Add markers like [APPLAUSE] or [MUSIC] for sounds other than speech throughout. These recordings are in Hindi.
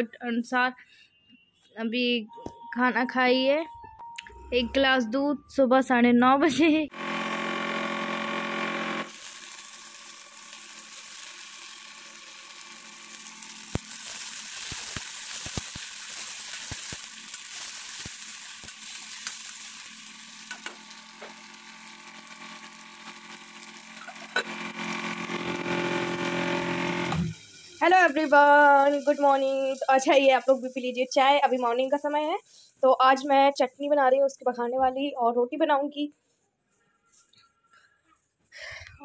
अनुसार अभी खाना खाइए एक गिलास दूध सुबह साढ़े नौ बजे हेलो एवरीवन गुड मॉर्निंग अच्छा ये आप लोग भी पी लीजिए चाय अभी मॉर्निंग का समय है तो आज मैं चटनी बना रही हूँ उसके पकाने वाली और रोटी बनाऊंगी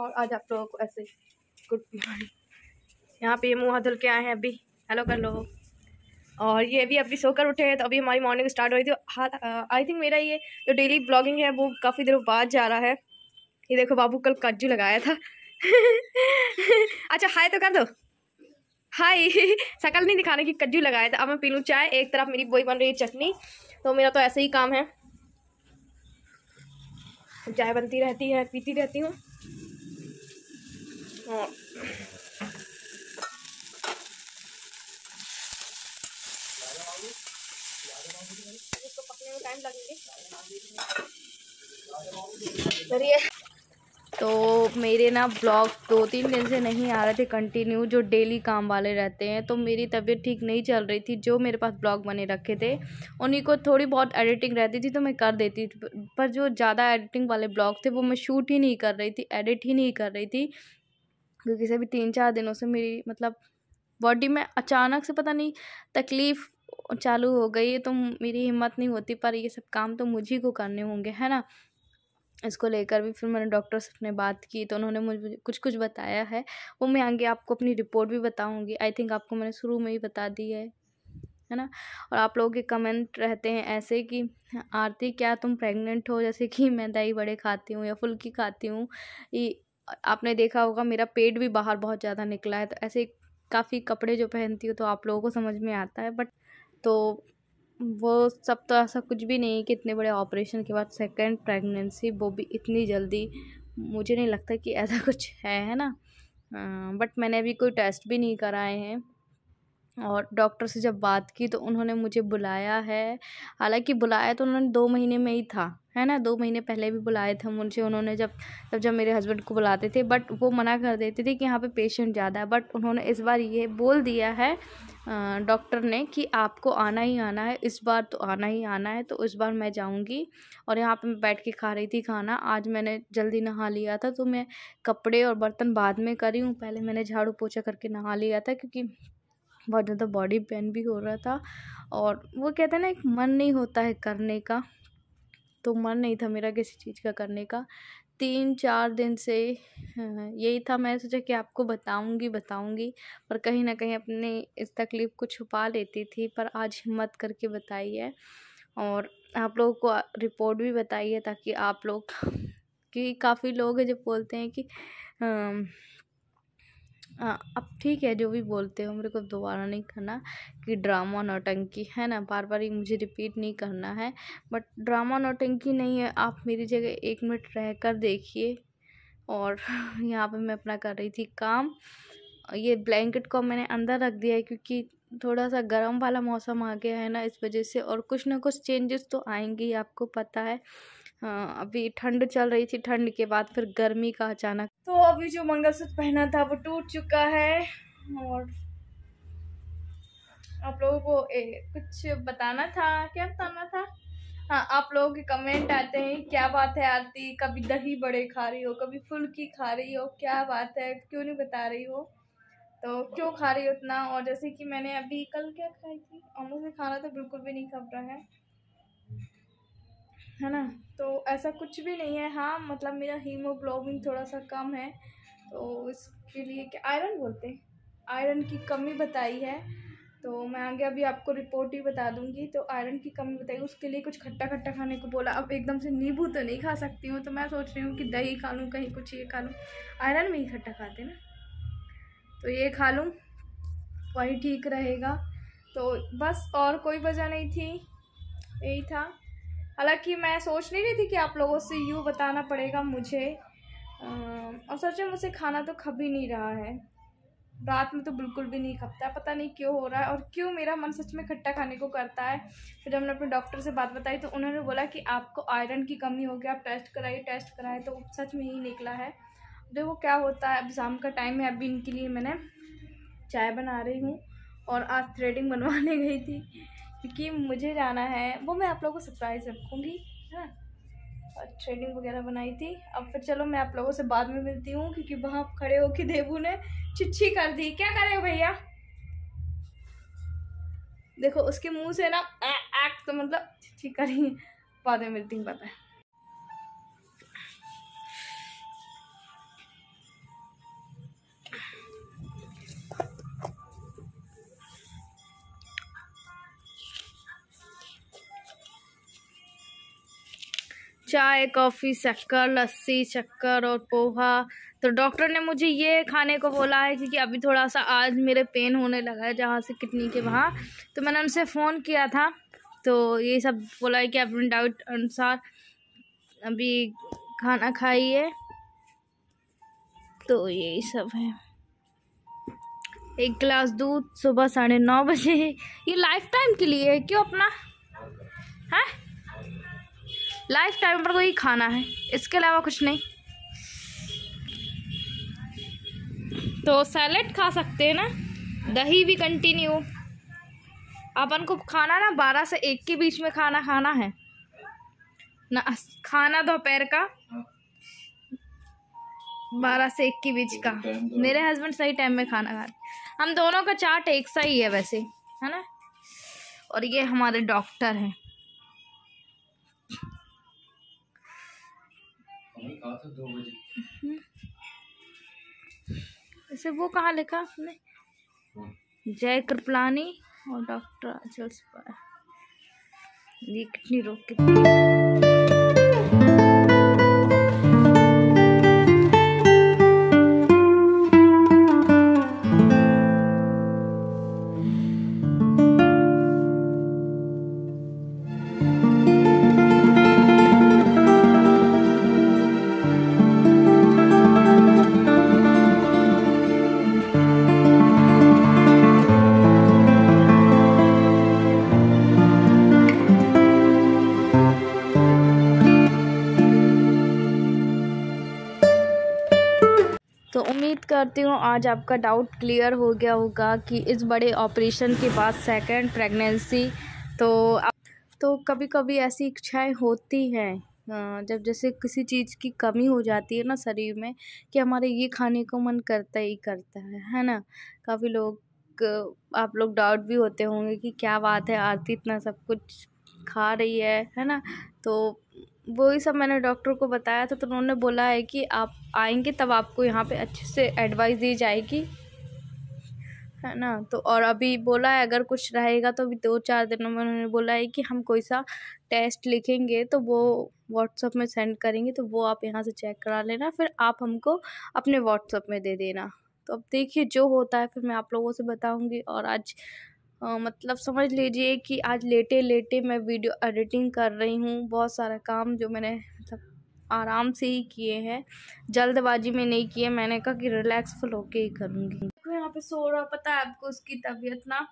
और आज आप लोगों को ऐसे गुड मॉर्निंग यहाँ पे ये मुँह हाथ धुल के आए हैं अभी हेलो कर लो और ये अभी अभी सोकर उठे हैं तो अभी हमारी मॉर्निंग स्टार्ट हो रही थी आई थिंक uh, मेरा ये जो डेली ब्लॉगिंग है वो काफ़ी देर बाद जा रहा है ये देखो बाबू कल काजू लगाया था [LAUGHS] अच्छा हाय तो कर दो हाय शकल नहीं दिखाने की कज्जू लगाया था अब मैं पी लूँ चाय एक तरफ मेरी बोई बन रही है चटनी तो मेरा तो ऐसे ही काम है चाय बनती रहती है पीती रहती हूँ तो पकने में टाइम लगेंगे तो मेरे ना ब्लॉग दो तीन दिन से नहीं आ रहे थे कंटिन्यू जो डेली काम वाले रहते हैं तो मेरी तबीयत ठीक नहीं चल रही थी जो मेरे पास ब्लॉग बने रखे थे उन्हीं को थोड़ी बहुत एडिटिंग रहती थी तो मैं कर देती थी पर जो ज़्यादा एडिटिंग वाले ब्लॉग थे वो मैं शूट ही नहीं कर रही थी एडिट ही नहीं कर रही थी क्योंकि सभी तीन चार दिनों से मेरी मतलब बॉडी में अचानक से पता नहीं तकलीफ़ चालू हो गई है तो मेरी हिम्मत नहीं होती पर ये सब काम तो मुझे को करने होंगे है ना इसको लेकर भी फिर मैंने डॉक्टर से अपने बात की तो उन्होंने मुझे कुछ कुछ बताया है वो मैं आगे आपको अपनी रिपोर्ट भी बताऊंगी आई थिंक आपको मैंने शुरू में ही बता दी है है ना और आप लोगों के कमेंट रहते हैं ऐसे कि आरती क्या तुम प्रेग्नेंट हो जैसे कि मैं दही बड़े खाती हूँ या फुल्की खाती हूँ आपने देखा होगा मेरा पेट भी बाहर बहुत ज़्यादा निकला है तो ऐसे काफ़ी कपड़े जो पहनती हूँ तो आप लोगों को समझ में आता है बट तो वो सब तो ऐसा कुछ भी नहीं कि इतने बड़े ऑपरेशन के बाद सेकंड प्रेगनेंसी वो भी इतनी जल्दी मुझे नहीं लगता कि ऐसा [LAUGHS] कुछ है है ना बट मैंने अभी कोई टेस्ट भी नहीं कराए हैं और डॉक्टर से जब बात की तो उन्होंने मुझे बुलाया है हालांकि बुलाया तो उन्होंने दो महीने में ही था है ना दो महीने पहले भी बुलाए थे मुझे उन्होंने जब तब जब मेरे हस्बैंड को बुलाते थे बट वो मना कर देते थे कि यहाँ पे पेशेंट ज़्यादा है बट उन्होंने इस बार ये बोल दिया है डॉक्टर ने कि आपको आना ही आना है इस बार तो आना ही आना है तो इस बार मैं जाऊंगी और यहाँ पे मैं बैठ के खा रही थी खाना आज मैंने जल्दी नहा लिया था तो मैं कपड़े और बर्तन बाद में करी हूँ पहले मैंने झाड़ू पोछा करके नहा लिया था क्योंकि बहुत ज़्यादा बॉडी पेन भी हो रहा था और वो कहते हैं ना एक मन नहीं होता है करने का तो मन नहीं था मेरा किसी चीज़ का करने का तीन चार दिन से हाँ, यही था मैं सोचा कि आपको बताऊंगी बताऊंगी पर कहीं ना कहीं अपने इस तकलीफ़ को छुपा लेती थी पर आज हिम्मत करके बताई है और आप लोगों को रिपोर्ट भी बताई है ताकि आप लोग कि काफ़ी लोग हैं जो बोलते हैं कि आ, हाँ अब ठीक है जो भी बोलते हो मेरे को दोबारा नहीं करना कि ड्रामा नौटंकी है ना बार बार ये मुझे रिपीट नहीं करना है बट ड्रामा नौटंकी नहीं है आप मेरी जगह एक मिनट रह कर देखिए और [LAUGHS] यहाँ पे मैं अपना कर रही थी काम ये ब्लैंकेट को मैंने अंदर रख दिया है क्योंकि थोड़ा सा गर्म वाला मौसम आ गया है ना इस वजह से और कुछ ना कुछ चेंजेस तो आएंगे आपको पता है हाँ अभी ठंड चल रही थी ठंड के बाद फिर गर्मी का अचानक तो अभी जो मंगलसूत्र पहना था वो टूट चुका है और आप लोगों को ए, कुछ बताना था क्या बताना था हाँ आप लोगों के कमेंट आते हैं क्या बात है आरती कभी दही बड़े खा रही हो कभी फुल्की खा रही हो क्या बात है क्यों नहीं बता रही हो तो क्यों खा रही हो उतना और जैसे कि मैंने अभी कल क्या खाई थी और मुझे खाना तो बिल्कुल भी नहीं खप रहा है है ना तो ऐसा कुछ भी नहीं है हाँ मतलब मेरा हीमोग्लोबिन थोड़ा सा कम है तो इसके लिए क्या आयरन बोलते हैं आयरन की कमी बताई है तो मैं आगे अभी आपको रिपोर्ट ही बता दूंगी तो आयरन की कमी बताई उसके लिए कुछ खट्टा खट्टा खाने को बोला अब एकदम से नींबू तो नहीं खा सकती हूँ तो मैं सोच रही हूँ कि दही खा लूँ कहीं कुछ ये खा लूँ आयरन में ही खट्टा खाते ना तो ये खा लूँ वही ठीक रहेगा तो बस और कोई वजह नहीं थी यही था हालांकि मैं सोच नहीं रही थी कि आप लोगों से यूँ बताना पड़ेगा मुझे और सच मुझसे खाना तो खप ही नहीं रहा है रात में तो बिल्कुल भी नहीं खपता पता नहीं क्यों हो रहा है और क्यों मेरा मन सच में खट्टा खाने को करता है फिर हमने अपने डॉक्टर से बात बताई तो उन्होंने बोला कि आपको आयरन की कमी हो गया आप टेस्ट कराइए टेस्ट कराए तो सच में ही निकला है देखो क्या होता है अब शाम का टाइम है अभी इनके लिए मैंने चाय बना रही हूँ और आज थ्रेडिंग बनवाने [LAUGHS] गई थी क्योंकि मुझे जाना है वो मैं आप लोगों को सरप्राइज़ रखूँगी है ना और ट्रेनिंग वगैरह बनाई थी अब फिर चलो मैं आप लोगों से बाद में मिलती हूँ क्योंकि वहाँ खड़े होके देवू ने चिट्ठी कर दी क्या करे भैया देखो उसके मुंह से ना एक्ट तो मतलब चिट्ठी करी बाद में मिलती हूँ पता है चाय कॉफ़ी शक्कर लस्सी शक्कर और पोहा तो डॉक्टर ने मुझे ये खाने को बोला है क्योंकि अभी थोड़ा सा आज मेरे पेन होने लगा है जहाँ से किडनी के वहाँ तो मैंने उनसे फ़ोन किया था तो ये सब बोला है कि अपने डाउट अनुसार अभी खाना खाइए तो यही सब है एक गिलास दूध सुबह साढ़े नौ बजे ये लाइफ टाइम के लिए है क्यों अपना है हाँ? लाइफ टाइम पर तो ये खाना है इसके अलावा कुछ नहीं तो सैलेड खा सकते हैं ना दही भी कंटिन्यू अपन को खाना ना बारह से एक के बीच में खाना खाना है ना खाना दोपहर का बारह से एक के बीच का मेरे हस्बैंड सही टाइम में खाना खा रहे हम दोनों का चार्ट एक सा ही है वैसे है ना और ये हमारे डॉक्टर हैं बजे हम्म। अच्छा, वो कहाँ लिखा आपने हाँ। जय कृपलानी और डॉक्टर अचल सिपाही ये कितनी रोक कितनी करती हूँ आज आपका डाउट क्लियर हो गया होगा कि इस बड़े ऑपरेशन के बाद सेकंड प्रेगनेंसी तो तो कभी कभी ऐसी इच्छाएं होती हैं जब जैसे किसी चीज़ की कमी हो जाती है ना शरीर में कि हमारे ये खाने को मन करता ही करता है है ना काफ़ी लोग आप लोग डाउट भी होते होंगे कि क्या बात है आरती इतना सब कुछ खा रही है है ना तो वही सब मैंने डॉक्टर को बताया था तो उन्होंने बोला है कि आप आएंगे तब आपको यहाँ पे अच्छे से एडवाइस दी जाएगी है ना तो और अभी बोला है अगर कुछ रहेगा तो अभी दो चार दिनों में उन्होंने बोला है कि हम कोई सा टेस्ट लिखेंगे तो वो व्हाट्सअप में सेंड करेंगे तो वो आप यहाँ से चेक करा लेना फिर आप हमको अपने व्हाट्सअप में दे देना तो अब देखिए जो होता है फिर मैं आप लोगों से बताऊँगी और आज आ, मतलब समझ लीजिए कि आज लेटे लेटे मैं वीडियो एडिटिंग कर रही हूँ बहुत सारा काम जो मैंने मतलब आराम से ही किए हैं जल्दबाजी में नहीं किए मैंने कहा कि रिलैक्सफुल होके ही करूँगी यहाँ पे सो रहा पता है आपको उसकी तबीयत ना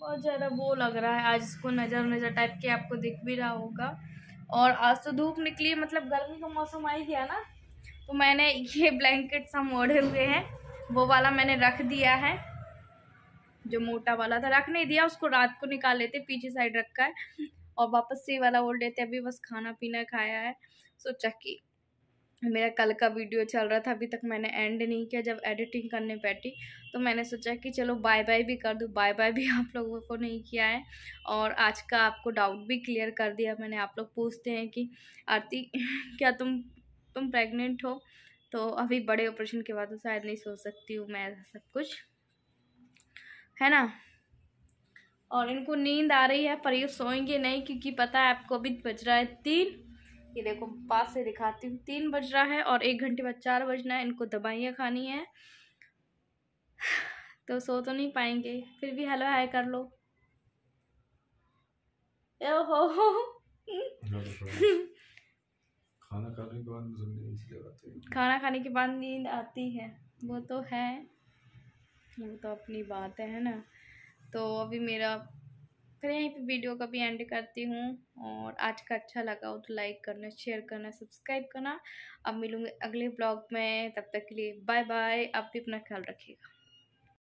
बहुत ज़्यादा वो लग रहा है आज इसको नज़र नज़र टाइप के आपको दिख भी रहा होगा और आज तो धूप निकली मतलब गर्मी का मौसम आ ही गया ना तो मैंने ये ब्लैंकेट सब मोड़े हुए हैं वो वाला मैंने रख दिया है जो मोटा वाला था रख नहीं दिया उसको रात को निकाल लेते पीछे साइड रखा है और वापस से वाला बोल लेते अभी बस खाना पीना खाया है सोचा कि मेरा कल का वीडियो चल रहा था अभी तक मैंने एंड नहीं किया जब एडिटिंग करने बैठी तो मैंने सोचा कि चलो बाय बाय भी कर दूँ बाय बाय भी आप लोगों को नहीं किया है और आज का आपको डाउट भी क्लियर कर दिया मैंने आप लोग पूछते हैं कि आरती [LAUGHS] क्या तुम तुम प्रेग्नेंट हो तो अभी बड़े ऑपरेशन के बाद तो शायद नहीं सोच सकती हूँ मैं सब कुछ है ना और इनको नींद आ रही है पर ये सोएंगे नहीं क्योंकि पता है आपको अभी बज रहा है तीन ये देखो पास से दिखाती हूँ तीन बज रहा है और एक घंटे बाद चार बजना है इनको दवाइयाँ खानी है [SIGHS] तो सो तो नहीं पाएंगे फिर भी हेलो हाय कर लो ओ हो [LAUGHS] खाना खाने के बाद नींद आती है खाना खाने के बाद नींद आती है वो तो है वो तो अपनी बात है ना तो अभी मेरा फिर यहीं पे वीडियो का भी एंड करती हूँ और आज का अच्छा लगा हो तो लाइक करना शेयर करना सब्सक्राइब करना अब मिलूँगी अगले ब्लॉग में तब तक के लिए बाय बाय आप भी अपना ख्याल रखिएगा